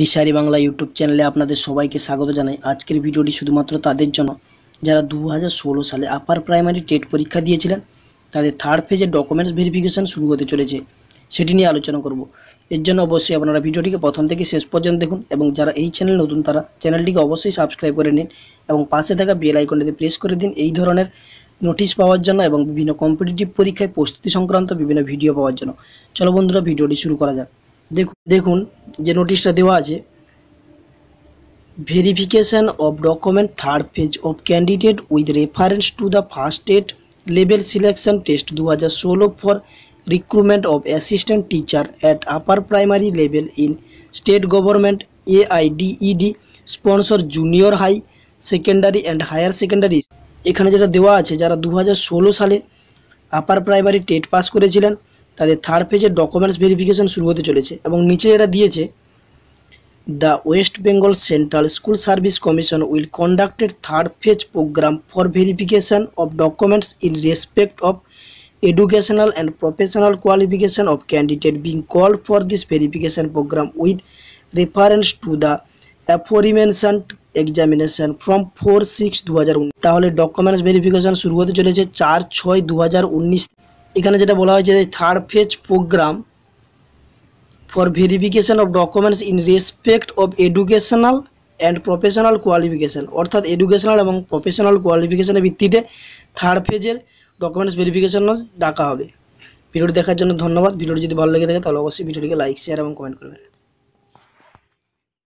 দিশারি Bangla YouTube চ্যানেলে আপনাদের সবাইকে স্বাগত জানাই আজকের ভিডিওটি শুধুমাত্র তাদের জন্য যারা দু সালে আপার প্রাইমারি টেট পরীক্ষা দিয়েছিলেন তাদের থার্ড ফেজের ডকুমেন্টস ভেরিফিকেশান শুরু হতে চলেছে সেটি নিয়ে আলোচনা করব এর জন্য অবশ্যই আপনারা ভিডিওটিকে প্রথম থেকে শেষ পর্যন্ত দেখুন এবং যারা এই চ্যানেল নতুন তারা চ্যানেলটিকে অবশ্যই সাবস্ক্রাইব করে নিন এবং পাশে থাকা বেল আইকনটিতে প্রেস করে দিন এই ধরনের নোটিশ পাওয়ার জন্য এবং বিভিন্ন কম্পিটিটিভ পরীক্ষায় প্রস্তুতি সংক্রান্ত বিভিন্ন ভিডিও পাওয়ার জন্য চলো বন্ধুরা ভিডিওটি শুরু করা যাক দেখুন দেখুন যে নোটিশটা দেওয়া আছে verification of document third phase of candidate with reference to the first state level selection test দু হাজার ষোলো for recruitment of assistant teacher at upper primary level in state government aided sponsored junior high secondary and higher secondary এখানে যেটা দেওয়া আছে যারা দু সালে আপার প্রাইমারি টেট পাস করেছিলেন তাদের থার্ড পেজের ডকুমেন্টস ভেরিফিকেশন শুরু হতে চলেছে এবং নিচে এরা দিয়েছে the West Bengal central school service commission will conducted third phase programme for verification of documents in respect of educational and professional qualification of candidate being called for this verification programme with reference to the aforementioned examination from four six দু তাহলে documents verification শুরু হতে চলেছে চার ছয় দু এখানে যেটা বলা হয়েছে third phase programme for verification of documents in respect of educational and professional qualification অর্থাৎ এডুকেশনাল এবং প্রফেশনাল কোয়ালিফিকেশানের ভিত্তিতে থার্ড ফেজের ডকুমেন্টস ভেরিফিকেশানও ডাকা হবে ভিডিওটি দেখার জন্য ধন্যবাদ ভিডিওটি যদি ভালো লেগে থাকে তাহলে অবশ্যই ভিডিওটিকে লাইক শেয়ার এবং কমেন্ট করবেন